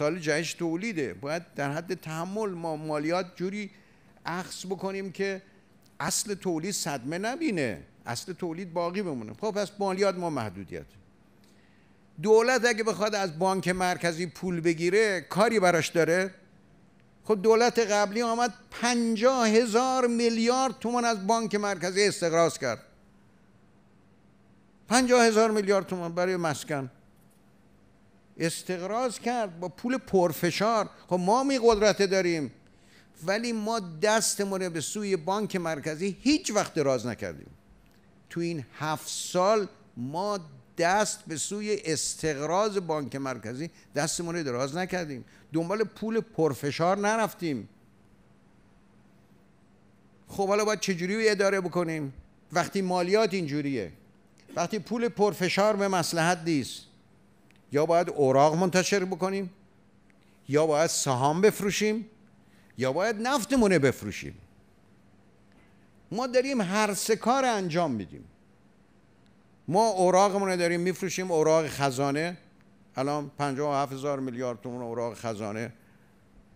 سال جهش تولیده باید در حد تحمل ما مالیات جوری عکس بکنیم که اصل تولید صدمه نبینه اصل تولید باقی بمونه خب پس مالیات ما محدودیت دولت اگه بخواد از بانک مرکزی پول بگیره کاری براش داره خب دولت قبلی آمد پنجا هزار میلیارد تومان از بانک مرکزی استقراض کرد پنجا هزار میلیارد تومان برای مسکن استقراض کرد با پول پرفشار خب ما می قدرت داریم ولی ما دستمونه به سوی بانک مرکزی هیچ وقت دراز نکردیم تو این هفت سال ما دست به سوی استقراض بانک مرکزی دستمون رو دراز نکردیم دنبال پول پرفشار نرفتیم خب حالا باید چجوری اداره بکنیم وقتی مالیات اینجوریه وقتی پول پرفشار به مسلحت نیست یا باید اوراق منتشر بکنیم یا باید سهام بفروشیم یا باید نفتمونه بفروشیم ما داریم هر سه کار انجام میدیم ما اوراقمون داریم میفروشیم اوراق خزانه الان 57 هزار میلیارد تومان اوراق خزانه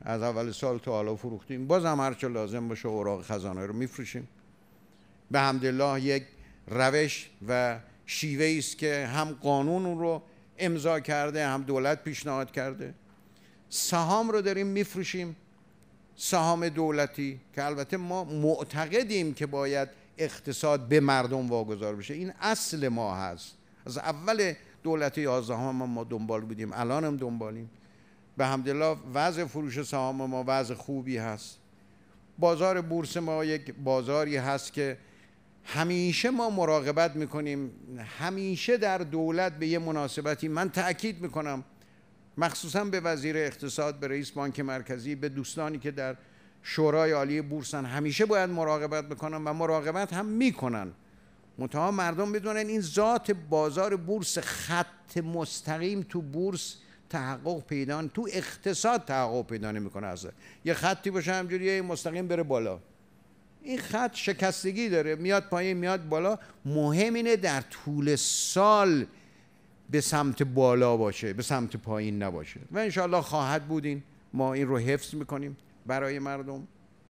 از اول سال تا حالا فروختیم باز هم هرچه لازم باشه اوراق خزانه رو میفروشیم به الله یک روش و شیوه است که هم قانون رو امضا کرده هم دولت پیشنهاد کرده سهام رو داریم میفروشیم سهام دولتی که البته ما معتقدیم که باید اقتصاد به مردم واگذار بشه این اصل ما هست از اول دولت 11 هم ما دنبال بودیم الان هم دنبالیم به همدلله وضع فروش سهام ما وضع خوبی هست بازار بورس ما یک بازاری هست که همیشه ما مراقبت میکنیم همیشه در دولت به یه مناسبتی من تأکید میکنم مخصوصا به وزیر اقتصاد به رئیس بانک مرکزی به دوستانی که در شورای عالی بورسن همیشه باید مراقبت میکنم. و مراقبت هم میکنن منتها مردم بدونن این ذات بازار بورس خط مستقیم تو بورس تحقق پیدان تو اقتصاد تحقق پیدا نمیکنه یه خطی باشه همجوری مستقیم بره بالا این خط شکستگی داره میاد پایین میاد بالا مهم اینه در طول سال به سمت بالا باشه به سمت پایین نباشه و انشالله خواهد بودین ما این رو حفظ میکنیم برای مردم